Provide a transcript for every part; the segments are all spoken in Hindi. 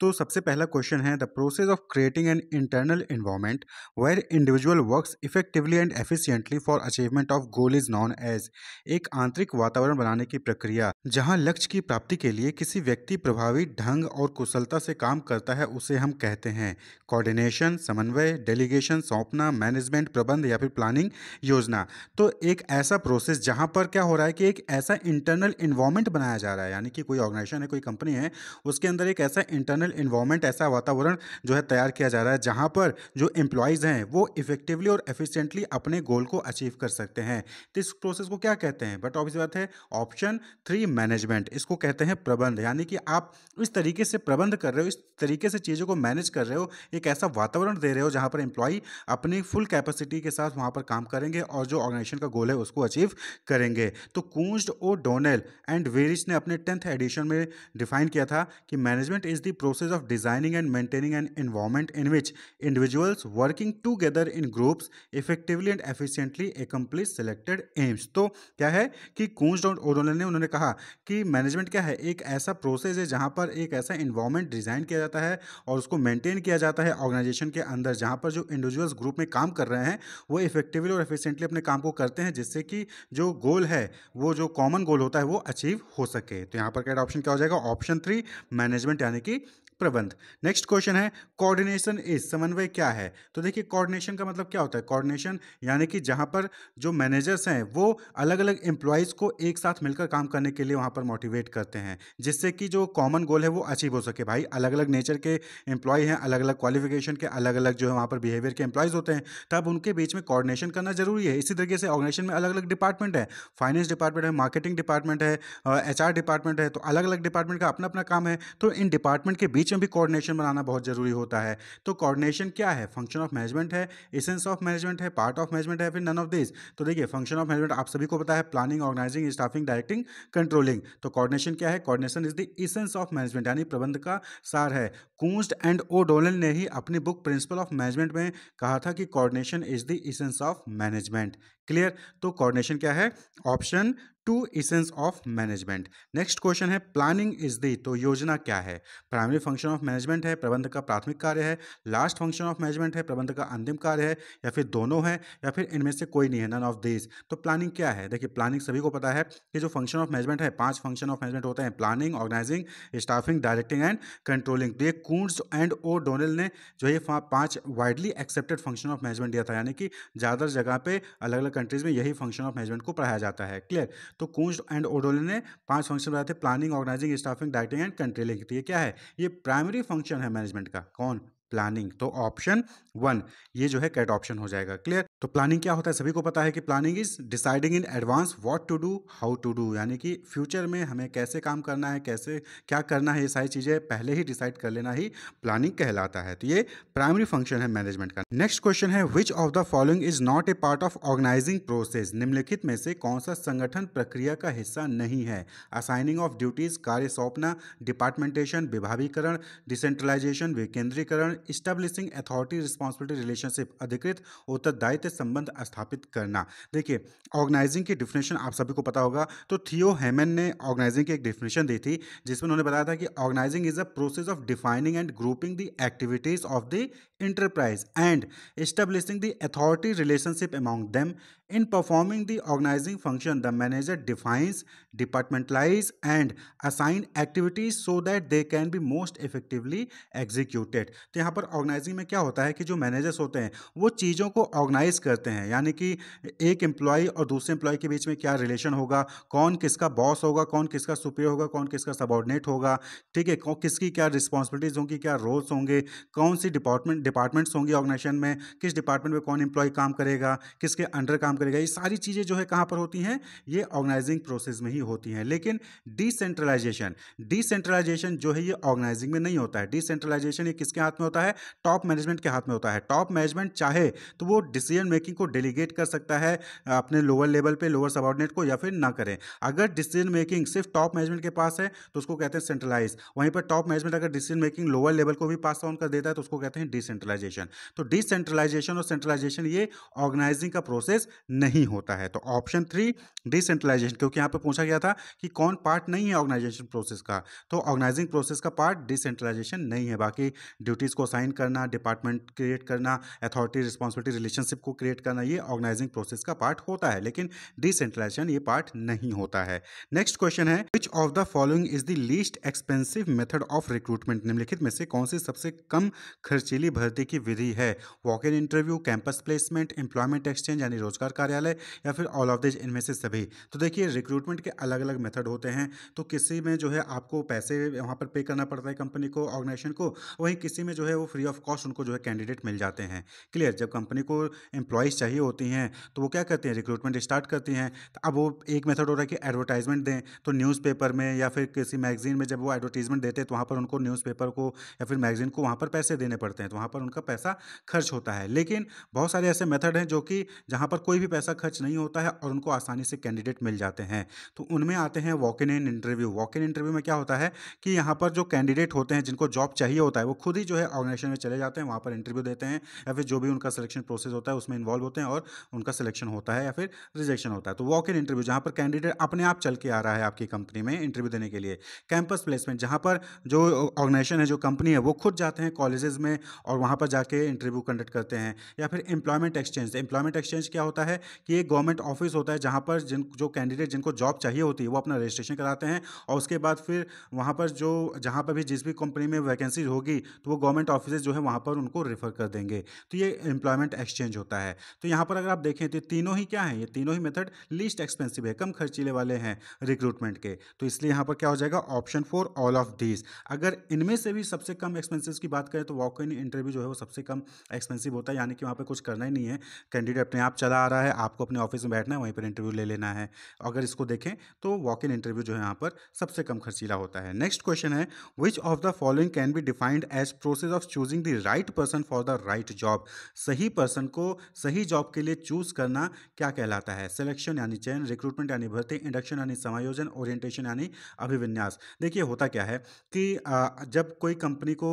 तो सबसे पहला क्वेश्चन है the process of creating an internal environment where individual works effectively and efficiently for achievement of goal is known as एक आंतरिक वातावरण बनाने की प्रक्रिया जहां लक्ष्य की प्राप्ति के लिए किसी व्यक्ति प्रभावी ढंग और कुशलता से काम करता है उसे हम कहते हैं कोऑर्डिनेशन समन्वय डेलीगेशन सौंपना मैनेजमेंट प्रबंध या फिर प्लानिंग योजना तो एक ऐसा प्रोसेस जहां पर क्या हो रहा है कि एक ऐसा इंटरनल इन्वायरमेंट बनाया जा रहा है यानी कि कोई ऑर्गेनाइजेशन है कोई कंपनी है उसके अंदर एक ऐसा इंटरनल इंटरनल इन्वायरमेंट ऐसा वातावरण जो है तैयार किया जा रहा है जहाँ पर जो एम्प्लॉयज़ हैं वो इफेक्टिवली और एफिशिएंटली अपने गोल को अचीव कर सकते हैं तो इस प्रोसेस को क्या कहते हैं बट ऑब्वियस बात है ऑप्शन थ्री मैनेजमेंट इसको कहते हैं प्रबंध यानी कि आप इस तरीके से प्रबंध कर रहे हो इस तरीके से चीज़ों को मैनेज कर रहे हो एक ऐसा वातावरण दे रहे हो जहाँ पर एम्प्लॉई अपनी फुल कैपेसिटी के साथ वहाँ पर काम करेंगे और जो ऑर्गेनाइजेशन का गोल है उसको अचीव करेंगे तो Koontz O'Donnell and Weihrich ने अपने टेंथ एडिशन में डिफाइन किया था कि management is the process of designing and maintaining an environment in which individuals working together in groups effectively and efficiently accomplish selected aims तो क्या है कि कूंज डॉट ओडोनल ने उन्होंने कहा कि मैनेजमेंट क्या है एक ऐसा प्रोसेस है जहाँ पर एक ऐसा इन्वायरमेंट डिज़ाइन किया जाता है और उसको मेंटेन किया जाता है ऑर्गेनाइजेशन के अंदर जहाँ पर जो इंडिविजुअल्स ग्रुप में काम कर रहे हैं वो इफेक्टिवली और एफिशिएंटली अपने काम को करते हैं जिससे कि जो गोल है वो जो कॉमन गोल होता है वो अचीव हो सके तो यहाँ पर कैट ऑप्शन क्या हो जाएगा ऑप्शन थ्री मैनेजमेंट यानी कि प्रबंध नेक्स्ट क्वेश्चन है कोऑर्डिनेशन इज समन्वय क्या है तो देखिए कोऑर्डिनेशन का मतलब क्या होता है कोऑर्डिनेशन यानी कि जहां पर जो मैनेजर्स हैं वो अलग अलग एम्प्लॉयज़ को एक साथ मिलकर काम करने के लिए वहां पर मोटिवेट करते हैं जिससे कि जो कॉमन गोल है वो अचीव हो सके भाई अलग अलग नेचर के एम्प्लॉय हैं अलग अलग क्वालिफिकेशन के अलग अलग जो है वहाँ पर बिहेवियर के एम्प्लॉयज़ होते हैं तब उनके बीच में कॉर्डिनेशन करना जरूरी है इसी तरीके से ऑर्गेनाइजेशन में अलग अलग डिपार्टमेंट है फाइनेंस डिपार्टमेंट है मार्केटिंग डिपार्टमेंट है एच डिपार्टमेंट है तो अलग अलग डिपार्टमेंट का अपना अपना काम है तो इन डिपार्टमेंट के बीच बीच में भी कोऑर्डिनेशन बनाना बहुत ज़रूरी होता है तो कोऑर्डिनेशन क्या है फंक्शन ऑफ मैनेजमेंट है एसेंस ऑफ मैनेजमेंट है पार्ट ऑफ मैनेजमेंट है फिर नन ऑफ दिस तो देखिए फंक्शन ऑफ मैनेजमेंट आप सभी को पता है planning organizing staffing directing controlling तो कॉर्डिनेशन क्या है coordination is the essence of management यानी प्रबंध का सार है कूस्ट एंड ओ डोलन ने ही अपनी बुक प्रिंसिपल ऑफ मैनेजमेंट में कहा था कि coordination is the essence of management clear तो कॉर्डिनेशन क्या है option two essence of management next question है प्लानिंग इज दी तो योजना क्या है प्राइमरी फंक्शन ऑफ मैनेजमेंट है प्रबंध का प्राथमिक कार्य है लास्ट फंक्शन ऑफ मैनेजमेंट है प्रबंध का अंतिम कार्य है या फिर दोनों है या फिर इनमें से कोई नहीं है नन ऑफ दिस तो प्लानिंग क्या है देखिए प्लानिंग सभी को पता है कि जो फंक्शन ऑफ मैनेजमेंट है पांच फंक्शन ऑफ मैनेजमेंट होते हैं planning organizing staffing directing and controlling तो ये कूड्स एंड ओ डोनल ने जो ये पांच widely accepted function of management दिया था यानी कि ज़्यादातर जगह पे अलग अलग कंट्रीज में यही फंक्शन ऑफ मैनेजमेंट को पढ़ाया जाता है क्लियर तो कूंज एंड ओडोले ने पांच फंक्शन बताए थे planning organizing staffing directing and controlling ठीक तो है क्या है ये प्राइमरी फंक्शन है मैनेजमेंट का कौन प्लानिंग तो ऑप्शन वन ये जो है कैट ऑप्शन हो जाएगा क्लियर तो प्लानिंग क्या होता है सभी को पता है कि planning is deciding in advance what to do how to do यानी कि फ्यूचर में हमें कैसे काम करना है कैसे क्या करना है ये सारी चीज़ें पहले ही डिसाइड कर लेना ही प्लानिंग कहलाता है तो ये प्राइमरी फंक्शन है मैनेजमेंट का नेक्स्ट क्वेश्चन है which of the following is not a part of organizing process निम्नलिखित में से कौन सा संगठन प्रक्रिया का हिस्सा नहीं है असाइनिंग ऑफ ड्यूटीज कार्य सौंपना डिपार्टमेंटेशन विभागीकरण डिसेंट्रलाइजेशन विकेंद्रीकरण इस्टेब्लिशिंग अथॉरिटी रिस्पॉन्सिबिलिटी रिलेशनशिप अधिकृत उत्तरदायित्व संबंध स्थापित करना देखिए ऑर्गेनाइजिंग की डिफिनेशन आप सभी को पता होगा तो थियो हेमन ने ऑर्गेनाइजिंग की एक डिफिनेशन दी थी जिसमें उन्होंने बताया था कि organizing is a process of defining and grouping the activities of the enterprise and establishing the authority relationship among them in performing the organizing function the manager defines departmentalize and assign activities so that they can be most effectively executed तो यहाँ पर ऑर्गेनाइजिंग में क्या होता है कि जो मैनेजर्स होते हैं वो चीज़ों को ऑर्गेनाइज करते हैं यानी कि एक एम्प्लॉय और दूसरे एम्प्लॉय के बीच में क्या रिलेशन होगा कौन किसका बॉस होगा कौन किसका सुपेयर होगा कौन किसका सबॉर्डिनेट होगा ठीक है किसकी क्या रिस्पॉन्सिबिलिटीज होंगी क्या रोल्स होंगे कौन सी डिपार्टमेंट डिपार्टमेंट्स होंगी ऑर्गेनाइजेशन में किस डिपार्टमेंट में कौन एम्प्लॉय काम करेगा किसके अंडर काम करेगा ये सारी चीज़ें जो है कहाँ पर होती हैं ये ऑर्गेनाइजिंग प्रोसेस में ही होती हैं लेकिन डिसेंट्रलाइजेशन डिसेंट्रलाइजेशन जो है ये ऑर्गेनाइजिंग में नहीं होता है डिसेंट्रलाइजेशन ये किसके हाथ में होता है टॉप मैनेजमेंट के हाथ में होता है टॉप मैनेजमेंट चाहे तो वो डिसीजन मेकिंग को डेलीगेट कर सकता है अपने लोअर लेवल पर लोअर सबॉर्डिनेट को या फिर ना करें अगर डिसीजन मेकिंग सिर्फ टॉप मैनेजमेंट के पास है तो उसको कहते हैं सेंट्रलाइज वहीं पर टॉप मैनेजमेंट अगर डिसीजन मेकिंग लोअर लेवल को भी पास ऑन कर देता है तो उसको कहते हैं डिसेंट्रलाइजेशन तो डिसेंट्रलाइजेशन और सेंट्रलाइजेशन ये ऑर्गेनाइजिंग का प्रोसेस नहीं होता है तो ऑप्शन थ्री डिसेंट्रलाइजेशन क्योंकि यहाँ पे पूछा गया था कि कौन पार्ट नहीं है ऑर्गेनाइजेशन प्रोसेस का तो ऑर्गेनाइजिंग प्रोसेस का पार्ट डिसेंट्रलाइजेशन नहीं है बाकी ड्यूटीज़ को साइन करना डिपार्टमेंट क्रिएट करना अथॉरिटी रिस्पॉन्सिबिलिटी रिलेशनशिप को क्रिएट करना ये ऑर्गेनाइजिंग प्रोसेस का पार्ट होता है लेकिन डिसेंट्रलाइजेशन ये पार्ट नहीं होता है नेक्स्ट क्वेश्चन है which of the following is the least expensive method of recruitment निम्नलिखित में से कौन सी सबसे कम खर्चीली भर्ती की विधि है walk in interview campus placement employment exchange यानी रोजगार कार्यालय या फिर ऑल ऑफ दिज इनमें से सभी तो देखिए रिक्रूटमेंट के अलग अलग मेथड होते हैं तो किसी में जो है आपको पैसे वहाँ पर पे करना पड़ता है कंपनी को ऑर्गेनाइजेशन को वहीं किसी में जो है वो फ्री ऑफ कॉस्ट उनको जो है कैंडिडेट मिल जाते हैं क्लियर जब कंपनी को एम्प्लॉयज़ चाहिए होती हैं तो वो क्या करते हैं रिक्रूटमेंट स्टार्ट करती हैं तो अब वो एक मेथड हो रहा है कि एडवर्टाइजमेंट दें तो न्यूज़पेपर में या फिर किसी मैगजीन में जब वो एडवर्टीजमेंट देते हैं तो वहाँ पर उनको न्यूज़पेपर को या फिर मैगजीन को वहाँ पर पैसे देने पड़ते हैं तो वहाँ पर उनका पैसा खर्च होता है लेकिन बहुत सारे ऐसे मेथड हैं जो कि जहाँ पर कोई भी पैसा खर्च नहीं होता है और उनको आसानी से कैंडिडेट मिल जाते हैं तो उनमें आते हैं walk in interview walk in interview में क्या होता है कि यहाँ पर जो कैंडिडेट होते हैं जिनको जॉब चाहिए होता है वो खुद ही जो है ऑर्गेनाइजेशन में चले जाते हैं वहाँ पर इंटरव्यू देते हैं या फिर जो भी उनका सिलेक्शन प्रोसेस होता है उसमें इन्वॉल्व होते हैं और उनका सिलेक्शन होता है या फिर रिजेक्शन होता है तो वॉक इन इंटरव्यू जहाँ पर कैंडिडेट अपने आप चल के आ रहा है आपकी कंपनी में इंटरव्यू देने के लिए कैंपस प्लेसमेंट जहाँ पर जो ऑर्गेनाइजेशन है जो कंपनी है वो खुद जाते हैं कॉलेजेस में और वहाँ पर जाके इंटरव्यू कंडक्ट करते हैं या फिर एम्प्लॉयमेंट एक्सचेंज एम्प्लॉयमेंट एक्सचेंज क्या होता है है कि एक गवर्नमेंट ऑफिस होता है जहाँ पर जिन जो कैंडिडेट जिनको जॉब चाहिए होती है वो अपना रजिस्ट्रेशन कराते हैं और उसके बाद फिर वहाँ पर जो जहाँ पर भी जिस भी कंपनी में वैकेंसी होगी तो वो गवर्नमेंट ऑफिस जो है वहाँ पर उनको रेफर कर देंगे तो ये एम्प्लॉयमेंट एक्सचेंज होता है तो यहाँ पर अगर आप देखें तो तीनों ही क्या है ये तीनों ही मेथड लीस्ट एक्सपेंसिव है कम खर्चीले वाले हैं रिक्रूटमेंट के तो इसलिए यहाँ पर क्या हो जाएगा option for all of these अगर इनमें से भी सबसे कम एक्सपेंसिव की बात करें तो वॉक इन इंटरव्यू जो है वो सबसे कम एक्सपेंसिव होता है यानी कि वहाँ पर कुछ करना ही नहीं है कैंडिडेट अपने आप चला आ रहा है है आपको अपने ऑफिस में बैठना है वहीं पर इंटरव्यू ले लेना है अगर इसको देखें तो वॉक इन इंटरव्यू जो है यहाँ पर सबसे कम खर्चीला होता है नेक्स्ट क्वेश्चन है which of the following can be defined as process of choosing the right person for the right job सही पर्सन को सही जॉब के लिए चूज करना क्या कहलाता है सिलेक्शन यानी चयन रिक्रूटमेंट यानी भर्ती इंडक्शन यानी समायोजन ओरिएंटेशन यानी अभिविन्यास देखिए होता क्या है कि जब कोई कंपनी को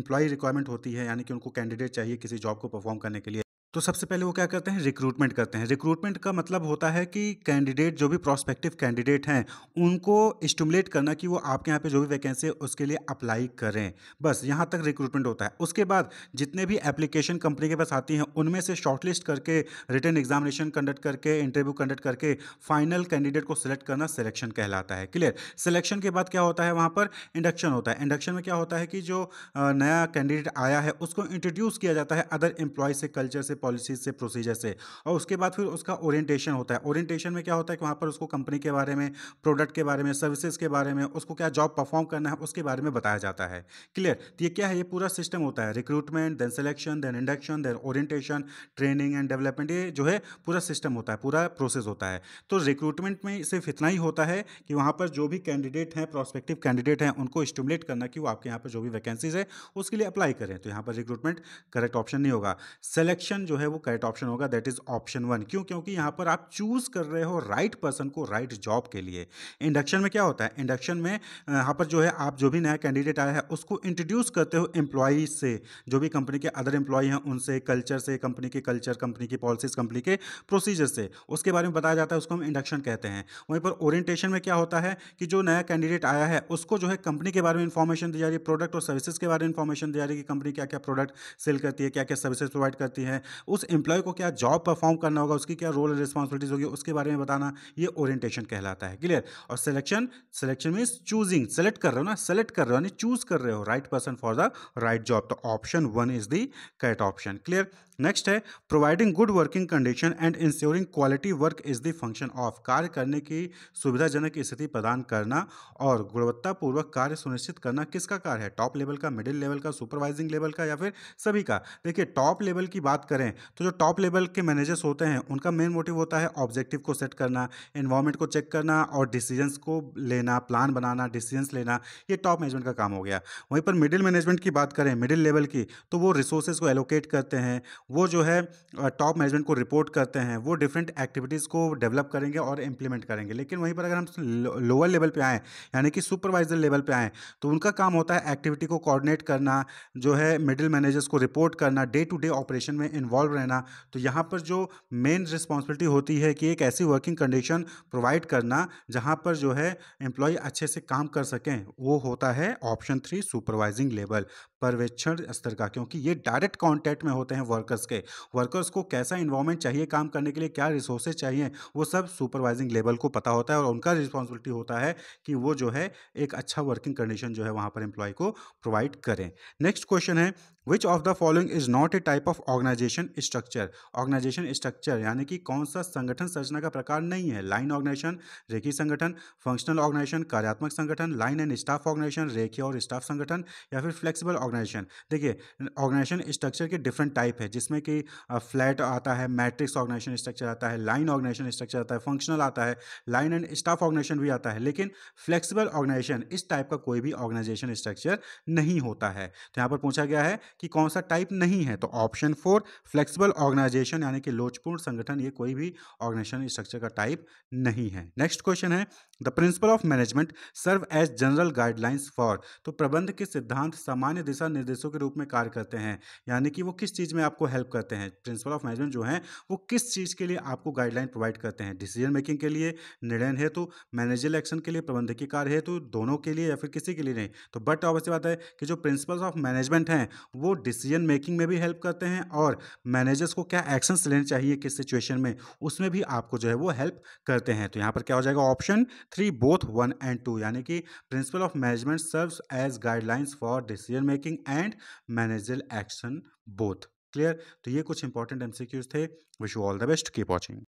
एम्प्लॉय रिक्वायरमेंट होती है यानी कि उनको कैंडिडेट चाहिए किसी जॉब को परफॉर्म करने के लिए तो सबसे पहले वो क्या करते हैं रिक्रूटमेंट करते हैं रिक्रूटमेंट का मतलब होता है कि कैंडिडेट जो भी प्रोस्पेक्टिव कैंडिडेट हैं उनको स्टिमुलेट करना कि वो आपके यहाँ पे जो भी वैकेंसी है उसके लिए अप्लाई करें बस यहाँ तक रिक्रूटमेंट होता है उसके बाद जितने भी एप्लीकेशन कंपनी के पास आती हैं उनमें से शॉर्टलिस्ट करके रिटर्न एग्जामिनेशन कंडक्ट करके इंटरव्यू कंडक्ट करके फाइनल कैंडिडेट को सिलेक्ट करना सिलेक्शन कहलाता है क्लियर सिलेक्शन के बाद क्या होता है वहाँ पर इंडक्शन होता है इंडक्शन में क्या होता है कि जो नया कैंडिडेट आया है उसको इंट्रोड्यूस किया जाता है अदर एम्प्लॉय से कल्चर से पॉलिसी से प्रोसीजर से और उसके बाद फिर उसका ओरिएंटेशन होता है ओरिएंटेशन में क्या होता है कि वहाँ पर उसको कंपनी के बारे में प्रोडक्ट के बारे में सर्विसेज के बारे में उसको क्या जॉब परफॉर्म करना है उसके बारे में बताया जाता है क्लियर तो ये क्या है ये पूरा सिस्टम होता है recruitment then selection then induction then orientation training and development ये जो है पूरा सिस्टम होता है पूरा प्रोसेस होता है तो रिक्रूटमेंट में सिर्फ इतना ही होता है कि वहाँ पर जो भी कैंडिडेट हैं प्रोस्पेक्टिव कैंडिडेट हैं उनको स्टिमुलेट करना कि वो आपके यहाँ पर जो भी वैकेंसीज है उसके लिए अप्लाई करें तो यहाँ पर रिक्रूटमेंट करेक्ट ऑप्शन नहीं होगा सेलेक्शन जो है वो करेक्ट ऑप्शन होगा दैट इज ऑप्शन वन क्यों क्योंकि यहाँ पर आप चूज कर रहे हो राइट पर्सन को राइट जॉब के लिए इंडक्शन में क्या होता है इंडक्शन में यहाँ पर जो है आप जो भी नया कैंडिडेट आया है उसको इंट्रोड्यूस करते हो एम्प्लॉई से जो भी कंपनी के अदर एम्प्लॉई हैं उनसे कल्चर से कंपनी के कल्चर कंपनी की पॉलिसीज कंपनी के प्रोसीजर से उसके बारे में बताया जाता है उसको हम इंडक्शन कहते हैं वहीं पर ओरिएंटेशन में क्या होता है कि जो नया कैंडिडेट आया है उसको जो है कंपनी के बारे में इंफॉर्मेशन दी जा रही है प्रोडक्ट और सर्विसेज के बारे में इंफॉर्मेशन दी जा रही है कि कंपनी क्या क्या प्रोडक्ट सेल करती है क्या क्या सर्विसेज प्रोवाइड करती है उस एम्प्लॉय को क्या जॉब परफॉर्म करना होगा उसकी क्या रोल रिस्पॉन्सिबिलिटीज होगी उसके बारे में बताना ये ओरिएंटेशन कहलाता है क्लियर और selection selection means choosing select कर रहे हो ना सेलेक्ट कर रहे हो यानी चूज कर रहे हो right person for the right job तो option one is the correct option clear next है providing good working condition and ensuring quality work is the function of कार्य करने की सुविधाजनक स्थिति प्रदान करना और गुणवत्तापूर्वक कार्य सुनिश्चित करना किसका कार्य है टॉप लेवल का मिडिल लेवल का सुपरवाइजिंग लेवल का या फिर सभी का देखिए टॉप लेवल की बात करें तो जो टॉप लेवल के मैनेजर्स होते हैं उनका मेन मोटिव होता है ऑब्जेक्टिव को सेट करना इन्वायरमेंट को चेक करना और डिसीजंस को लेना प्लान बनाना डिसीजंस लेना ये टॉप मैनेजमेंट का काम हो गया वहीं पर मिडिल मैनेजमेंट की बात करें मिडिल लेवल की तो वो रिसोर्सेज को एलोकेट करते हैं वो जो है टॉप मैनेजमेंट को रिपोर्ट करते हैं वो डिफरेंट एक्टिविटीज़ को डेवलप करेंगे और इम्प्लीमेंट करेंगे लेकिन वहीं पर अगर हम लोअर लेवल पे आएँ यानी कि सुपरवाइजर लेवल पे आएँ तो उनका काम होता है एक्टिविटी को कोऑर्डिनेट करना जो है मिडिल मैनेजर्स को रिपोर्ट करना डे टू डे ऑपरेशन में इन्वॉल्व रहना तो यहाँ पर जो मेन रिस्पॉन्सिबिलिटी होती है कि एक ऐसी वर्किंग कंडीशन प्रोवाइड करना जहाँ पर जो है एम्प्लॉय अच्छे से काम कर सकें वो होता है ऑप्शन थ्री सुपरवाइजिंग लेवल पर्यवेक्षण स्तर का क्योंकि ये डायरेक्ट कॉन्टैक्ट में होते हैं वर्कर्स वर्कर्स के वर्कर्स को कैसा इन्वॉर्मेंट चाहिए काम करने के लिए क्या रिसोर्सेज चाहिए वो सब सुपरवाइजिंग लेवल को पता होता है और उनका रिस्पॉन्सिबिलिटी होता है कि वो जो है एक अच्छा वर्किंग कंडीशन जो है वहाँ पर एम्प्लॉय को प्रोवाइड करें नेक्स्ट क्वेश्चन है which of the following is not a type of organisation structure organisation structure यानी कि कौन सा संगठन संरचना का प्रकार नहीं है लाइन ऑर्गेनाइजेशन रेखी संगठन फंक्शनल ऑर्गेनाइजेशन कार्यात्मक संगठन लाइन एंड स्टाफ ऑर्गेनाइजेशन रेखी और स्टाफ संगठन या फिर फ्लेक्सिबल ऑर्गेनाइजेशन देखिए ऑर्गेनाइजेशन स्ट्रक्चर के डिफरेंट टाइप है जिसमें कि फ्लैट आता है मैट्रिक्स ऑर्गेनाइजेशन स्ट्रक्चर आता है लाइन ऑर्गेनाइजेशन स्ट्रक्चर आता है फंक्शनल आता है लाइन एंड स्टाफ ऑर्गेनाइजेशन भी आता है लेकिन फ्लेक्सिबल ऑर्गेनाइजेशन इस टाइप का कोई भी ऑर्गेनाइजेशन स्ट्रक्चर नहीं होता है तो यहाँ पर पूछा गया है कि कौन सा टाइप नहीं है तो ऑप्शन फोर फ्लेक्सिबल ऑर्गेनाइजेशन यानी कि लोचपूर्ण संगठन ये कोई भी ऑर्गेनाइजेशन स्ट्रक्चर का टाइप नहीं है नेक्स्ट क्वेश्चन है the principle of management serve as general guidelines for तो प्रबंध के सिद्धांत सामान्य दिशा निर्देशों के रूप में कार्य करते हैं यानी कि वो किस चीज़ में आपको हेल्प करते हैं प्रिंसिपल ऑफ मैनेजमेंट जो है वो किस चीज़ के लिए आपको गाइडलाइन प्रोवाइड करते हैं डिसीजन मेकिंग के लिए निर्णय हेतु तो, मैनेजर एक्शन के लिए प्रबंधकीय कार्य हेतु तो, दोनों के लिए या फिर किसी के लिए नहीं तो बट अवश्य बात है कि जो प्रिंसिपल्स ऑफ मैनेजमेंट हैं वो डिसीजन मेकिंग में भी हेल्प करते हैं और मैनेजर्स को क्या एक्शंस लेने चाहिए किस सिचुएशन में उसमें भी आपको जो है वो हेल्प करते हैं तो यहाँ पर क्या हो जाएगा option three both one and two यानी कि principle of management serves as guidelines for decision making and manager action both clear तो ये कुछ इंपॉर्टेंट एमसीक्यूज थे wish you all the best keep watching